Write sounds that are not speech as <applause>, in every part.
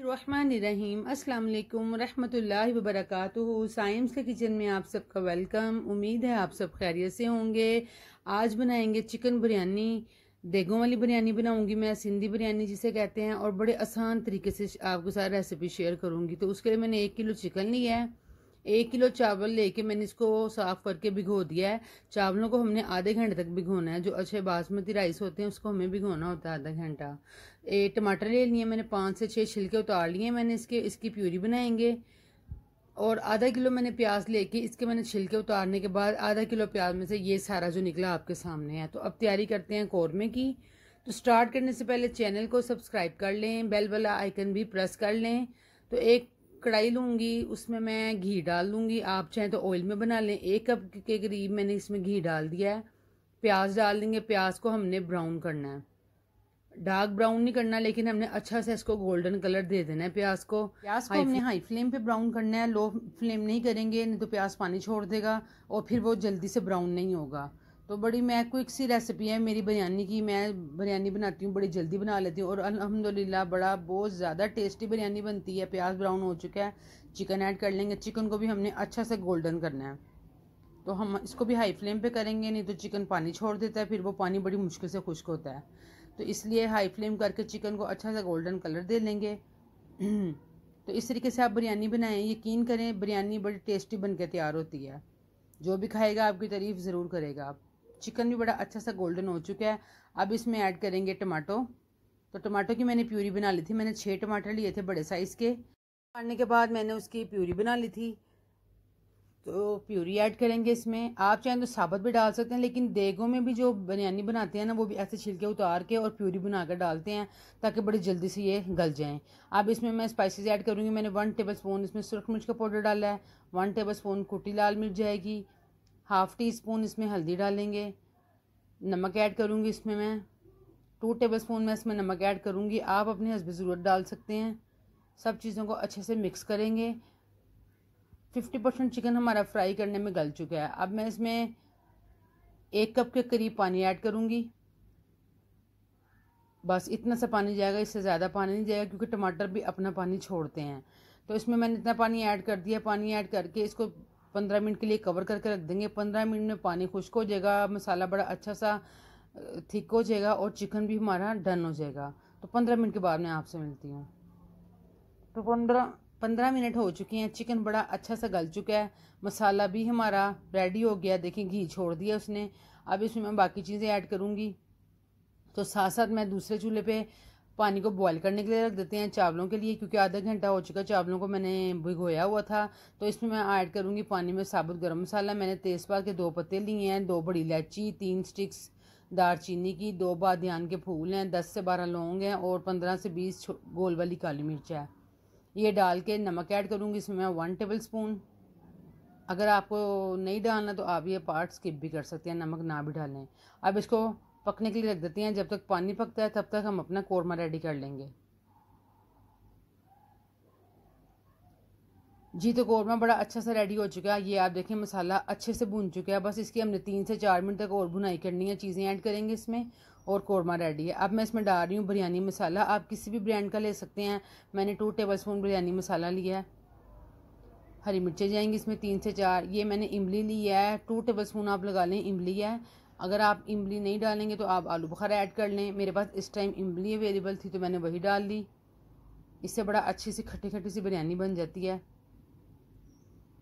रहीम अस्सलाम वालेकुम रहमतुल्लाहि व बरकातुहू साइम्स के किचन में आप सबका वेलकम उम्मीद है आप सब खैरियत से होंगे आज बनाएंगे चिकन बिरयानी देगों वाली बिरयानी बनाऊंगी मैं सिंधी बिरयानी जिसे कहते हैं और बड़े आसान तरीके से आपके साथ रेसिपी शेयर करूंगी तो उसके लिए मैंने एक किलो चिकन लिया है एक किलो चावल लेके मैंने इसको साफ़ करके भिगो दिया है चावलों को हमने आधे घंटे तक भिगोना है जो अच्छे बासमती राइस होते हैं उसको हमें भिगोना होता है आधा घंटा ए टमाटर ले लिए मैंने पाँच से छः छिलके उतार लिए मैंने इसके इसकी प्यूरी बनाएंगे और आधा किलो मैंने प्याज लेके इसके मैंने छिलके उतारने के बाद आधा किलो प्याज में से ये सारा जो निकला आपके सामने है तो अब तैयारी करते हैं कौरमे की तो स्टार्ट करने से पहले चैनल को सब्सक्राइब कर लें बेल वाला आइकन भी प्रेस कर लें तो एक कढ़ाई लूँगी उसमें मैं घी डाल लूँगी आप चाहें तो ऑयल में बना लें एक कप के करीब मैंने इसमें घी डाल दिया है प्याज डाल देंगे प्याज को हमने ब्राउन करना है डार्क ब्राउन नहीं करना लेकिन हमने अच्छा से इसको गोल्डन कलर दे देना है प्याज को प्याज को हमने हाई फ्लेम पे ब्राउन करना है लो फ्लेम नहीं करेंगे नहीं तो प्याज पानी छोड़ देगा और फिर वो जल्दी से ब्राउन नहीं होगा तो बड़ी मैं क्विक सी रेसिपी है मेरी बिरयानी की मैं बिरयानी बनाती हूँ बड़ी जल्दी बना लेती हूँ और अल्हम्दुलिल्लाह बड़ा बहुत ज़्यादा टेस्टी बिरयानी बनती है प्याज ब्राउन हो चुका है चिकन ऐड कर लेंगे चिकन को भी हमने अच्छा से गोल्डन करना है तो हम इसको भी हाई फ्लेम पे करेंगे नहीं तो चिकन पानी छोड़ देता है फिर वो पानी बड़ी मुश्किल से खुश्क होता है तो इसलिए हाई फ्लेम करके चिकन को अच्छा सा गोल्डन कलर दे लेंगे <clears throat> तो इस तरीके से आप बिरयानी बनाएं यकीन करें बिरयानी बड़ी टेस्टी बन के तैयार होती है जो भी खाएगा आपकी तारीफ़ ज़रूर करेगा आप चिकन भी बड़ा अच्छा सा गोल्डन हो चुका है अब इसमें ऐड करेंगे टमाटो तो टमाटो की मैंने प्यूरी बना ली थी मैंने छः टमाटर लिए थे बड़े साइज़ के डालने के बाद मैंने उसकी प्यूरी बना ली थी तो प्यूरी ऐड करेंगे इसमें आप चाहें तो साबत भी डाल सकते हैं लेकिन देगों में भी जो बिरयानी बनाते हैं ना वो भी ऐसे छिलके उतार के और प्यूरी बनाकर डालते हैं ताकि बड़ी जल्दी से ये गल जाएँ अब इसमें मैं स्पाइसेस ऐड करूँगी मैंने वन टेबल स्पून इसमें सुरख मिर्च का पाउडर डाला है वन टेबल स्पून कुटी लाल मिर्च जाएगी हाफ़ टी स्पून इसमें हल्दी डालेंगे नमक ऐड करूँगी इसमें मैं टू टेबल स्पून मैं इसमें नमक ऐड करूँगी आप अपने हसब ज़रूरत डाल सकते हैं सब चीज़ों को अच्छे से मिक्स करेंगे फिफ्टी परसेंट चिकन हमारा फ्राई करने में गल चुका है अब मैं इसमें एक कप के करीब पानी ऐड करूँगी बस इतना सा पानी जाएगा इससे ज़्यादा पानी नहीं जाएगा क्योंकि टमाटर भी अपना पानी छोड़ते हैं तो इसमें मैंने इतना पानी ऐड कर दिया पानी ऐड करके इसको पंद्रह मिनट के लिए कवर करके रख देंगे पंद्रह मिनट में पानी खुश्क हो जाएगा मसाला बड़ा अच्छा सा थिक हो जाएगा और चिकन भी हमारा डन हो जाएगा तो पंद्रह मिनट के बाद मैं आपसे मिलती हूँ तो पंद्रह पंद्रह मिनट हो चुके हैं चिकन बड़ा अच्छा सा गल चुका है मसाला भी हमारा रेडी हो गया देखिए घी छोड़ दिया उसने अब इसमें मैं बाकी चीज़ें ऐड करूँगी तो साथ साथ मैं दूसरे चूल्हे पे पानी को बॉईल करने के लिए रख देते हैं चावलों के लिए क्योंकि आधा घंटा हो चुका चावलों को मैंने भिगोया हुआ था तो इसमें मैं ऐड करूँगी पानी में साबुत गर्म मसाला मैंने तेज़पात के दो पत्ते लिए हैं दो बड़ी इलायची तीन स्टिक्स दारचीनी की दो बादन के फूल हैं दस से बारह लौंग हैं और पंद्रह से बीस गोल वाली काली मिर्च है ये डाल के नमक ऐड करूँगी इसमें मैं वन टेबल स्पून अगर आपको नहीं डालना तो आप ये पार्ट स्किप भी कर सकते हैं नमक ना भी डालें अब इसको पकने के लिए रख देते हैं जब तक पानी पकता है तब तक हम अपना कौरमा रेडी कर लेंगे जी तो कौरमा बड़ा अच्छा सा रेडी हो चुका है ये आप देखें मसाला अच्छे से भून चुका है बस इसकी हमने तीन से चार मिनट तक और भुनाई करनी है चीज़ें ऐड करेंगे इसमें और कौरमा रेडी है अब मैं इसमें डाल रही हूँ बिरयानी मसाला आप किसी भी ब्रांड का ले सकते हैं मैंने two tablespoon biryani masala लिया है हरी मिर्चें जाएंगी इसमें तीन से चार ये मैंने इमली ली है टू टेबल स्पून आप लगा लें इमली है अगर आप इमली नहीं डालेंगे तो आप आलू बुखारा ऐड कर लें मेरे पास इस टाइम इमली अवेलेबल थी तो मैंने वही डाल दी इससे बड़ा अच्छी सी खट्टी खट्टी सी बिरयानी बन जाती है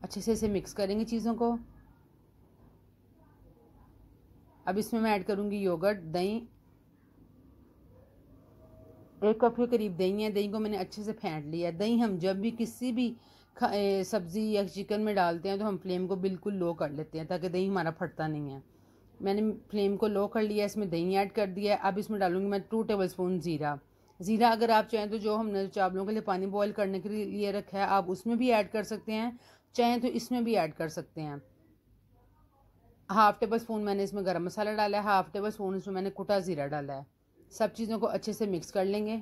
अच्छे से इसे मिक्स करेंगे चीज़ों को अब इसमें मैं ऐड करूँगी योगर्ट दही एक कप के करीब दही है दही को मैंने अच्छे से फेंट लिया दही हम जब भी किसी भी सब्ज़ी या चिकन में डालते हैं तो हम फ्लेम को बिल्कुल लो कर लेते हैं ताकि दही हमारा फटता नहीं है मैंने फ्लेम को लो कर लिया इसमें दही ऐड कर दिया अब इसमें डालूंगी मैं टू टेबल स्पून ज़ीरा ज़ीरा अगर आप चाहें तो जो हमने चावलों के लिए पानी बॉयल करने के लिए रखा है आप उसमें भी ऐड कर सकते हैं चाहें तो इसमें भी ऐड कर सकते हैं हाफ़ टेबल स्पून मैंने इसमें गरम मसाला डाला है हाफ़ टेबल स्पून इसमें मैंने कुटा ज़ीरा डाला है सब चीज़ों को अच्छे से मिक्स कर लेंगे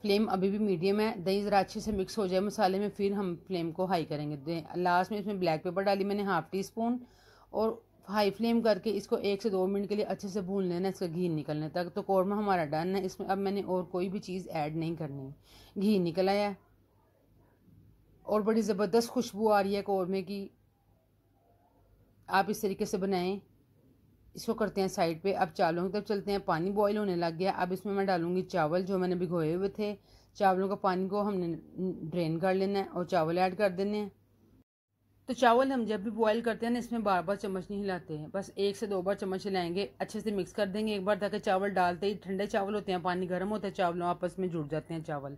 फ्लेम अभी भी मीडियम है दही ज़रा अच्छे से मिक्स हो जाए मसाले में फिर हम फ्लेम को हाई करेंगे लास्ट में इसमें ब्लैक पेपर डाली मैंने हाफ़ टी स्पून और हाई फ्लेम करके इसको एक से दो मिनट के लिए अच्छे से भून लेना इसका घी निकलने तक तो कौरमा हमारा डन है इसमें अब मैंने और कोई भी चीज़ ऐड नहीं करनी घी निकल आया और बड़ी ज़बरदस्त खुशबू आ रही है कौरमे की आप इस तरीके से बनाएं इसको करते हैं साइड पे अब चावलों की तरफ चलते हैं पानी बॉईल होने लग गया अब इसमें मैं डालूंगी चावल जो मैंने भिगोए हुए थे चावलों का पानी को हमने ड्रेन कर लेना है और चावल ऐड कर देने हैं तो चावल हम जब भी बॉईल करते हैं ना इसमें बार बार चम्मच नहीं हिलाते हैं बस एक से दो बार चम्मच हिलाएंगे अच्छे से मिक्स कर देंगे एक बार ताकि चावल डालते ही ठंडे चावल होते हैं पानी गर्म होता है चावलों आपस में जुड़ जाते हैं चावल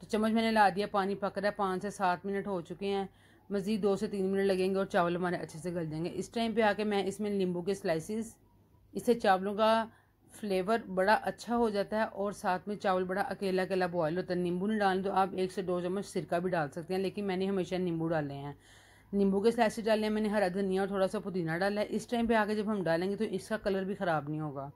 तो चम्मच मैंने ला दिया पानी पक रहा है पाँच से सात मिनट हो चुके हैं मज़ीद दो से तीन मिनट लगेंगे और चावल हमारे अच्छे से गल जाएंगे इस टाइम पर आके मैं इसमें नींबू के स्लाइसिस इससे चावलों का फ्लेवर बड़ा अच्छा हो जाता है और साथ में चावल बड़ा अकेला अकेला बॉयल होता है नींबू नहीं डालें तो आप एक से दो चम्मच सिरका भी डाल सकते हैं लेकिन मैंने हमेशा नींबू डाले हैं नींबू के स्लाइसेस डाले हैं मैंने हरा धनिया और थोड़ा सा पुदीना डाला है इस टाइम पे आगे जब हम डालेंगे तो इसका कलर भी ख़राब नहीं होगा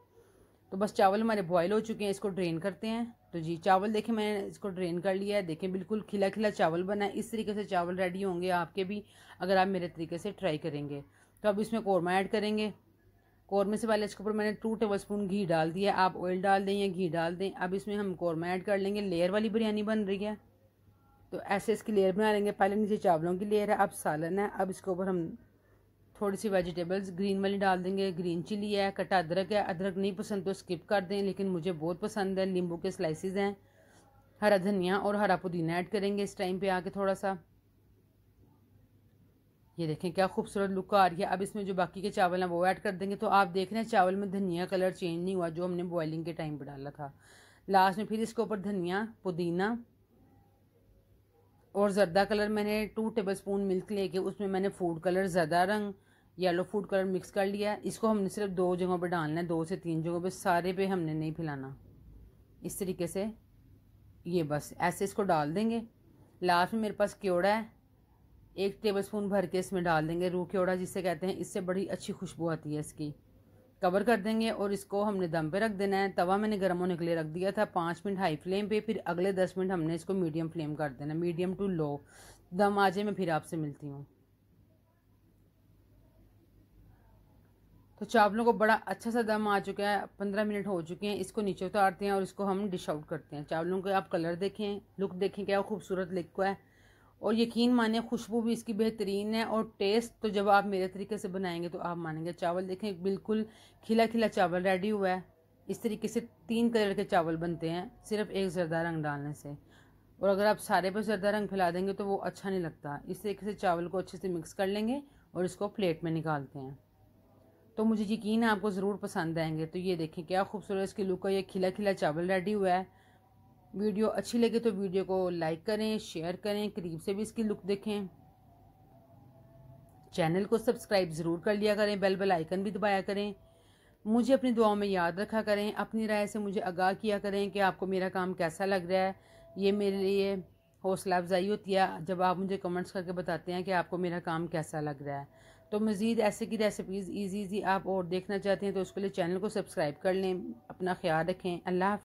तो बस चावल हमारे बॉयल हो चुके हैं इसको ड्रेन करते हैं तो जी चावल देखें मैंने इसको ड्रेन कर लिया है देखें बिल्कुल खिला खिला चावल बना है इस तरीके से चावल रेडी होंगे आपके भी अगर आप मेरे तरीके से ट्राई करेंगे तो अब इसमें कौरमा ऐड करेंगे कौरमे से पहले इसके ऊपर मैंने टू टेबल स्पून घी डाल दिया आप ऑयल डाल दें या घी डाल दें अब इसमें हम कौरमा ऐड कर लेंगे लेयर वाली बिरयानी बन रही है तो ऐसे इसकी लेयर बना लेंगे पहले नीचे चावलों की लेयर है अब सालन है अब इसके ऊपर हम थोड़ी सी वेजिटेबल्स ग्रीन वाली डाल देंगे ग्रीन चिली है कटा अदरक है अदरक नहीं पसंद तो स्किप कर दें लेकिन मुझे बहुत पसंद है नींबू के स्लाइसिस हैं हरा धनिया और हरा पुदीना ऐड करेंगे इस टाइम पे आके थोड़ा सा ये देखें क्या खूबसूरत लुक आ रही है अब इसमें जो बाकी के चावल हैं वो ऐड कर देंगे तो आप देख रहे हैं चावल में धनिया कलर चेंज नहीं हुआ जो हमने बॉयलिंग के टाइम पर डाला था लास्ट में फिर इसके ऊपर धनिया पुदीना और ज़रदा कलर मैंने टू टेबल स्पून मिल्क लेके उसमें मैंने फूड कलर ज़रदा रंग येलो फूड कलर मिक्स कर लिया इसको हमने सिर्फ दो जगहों पे डालना है दो से तीन जगहों पे सारे पे हमने नहीं फैलाना इस तरीके से ये बस ऐसे इसको डाल देंगे लास्ट में मेरे पास क्योड़ा है एक टेबल स्पून भर के इसमें डाल देंगे रूह क्योड़ा जिसे कहते हैं इससे बड़ी अच्छी खुशबू आती है इसकी कवर कर देंगे और इसको हमने दम पे रख देना है तवा मैंने गर्म होने के लिए रख दिया था पाँच मिनट हाई फ्लेम पे फिर अगले दस मिनट हमने इसको मीडियम फ्लेम कर देना मीडियम टू लो दम जाए मैं फिर आपसे मिलती हूँ तो चावलों को बड़ा अच्छा सा दम आ चुका है पंद्रह मिनट हो चुके हैं इसको नीचे उतारते हैं और इसको हम डिश आउट करते हैं चावलों के आप कलर देखें लुक देखें क्या खूबसूरत लुक है और यकीन माने खुशबू भी इसकी बेहतरीन है और टेस्ट तो जब आप मेरे तरीके से बनाएंगे तो आप मानेंगे चावल देखें बिल्कुल खिला खिला चावल रेडी हुआ है इस तरीके से तीन कलर के चावल बनते हैं सिर्फ एक जरदा रंग डालने से और अगर आप सारे पर जरदा रंग फैला देंगे तो वो अच्छा नहीं लगता इस तरीके से चावल को अच्छे से मिक्स कर लेंगे और इसको प्लेट में निकालते हैं तो मुझे यकीन है आपको ज़रूर पसंद आएंगे तो ये देखें क्या खूबसूरत इसकी लुक है ये खिला खिला चावल रेडी हुआ है वीडियो अच्छी लगे तो वीडियो को लाइक करें शेयर करें करीब से भी इसकी लुक देखें चैनल को सब्सक्राइब ज़रूर कर लिया करें बेल बेल आइकन भी दबाया करें मुझे अपनी दुआओं में याद रखा करें अपनी राय से मुझे आगाह किया करें कि आपको मेरा काम कैसा लग रहा है ये मेरे लिए हौसला अफजाई होती है जब आप मुझे कमेंट्स करके बताते हैं कि आपको मेरा काम कैसा लग रहा है तो मज़ीद ऐसे की रेसिपीज़ ईजी ईजी आप और देखना चाहते हैं तो उसके लिए चैनल को सब्सक्राइब कर लें अपना ख्याल रखें अल्लाह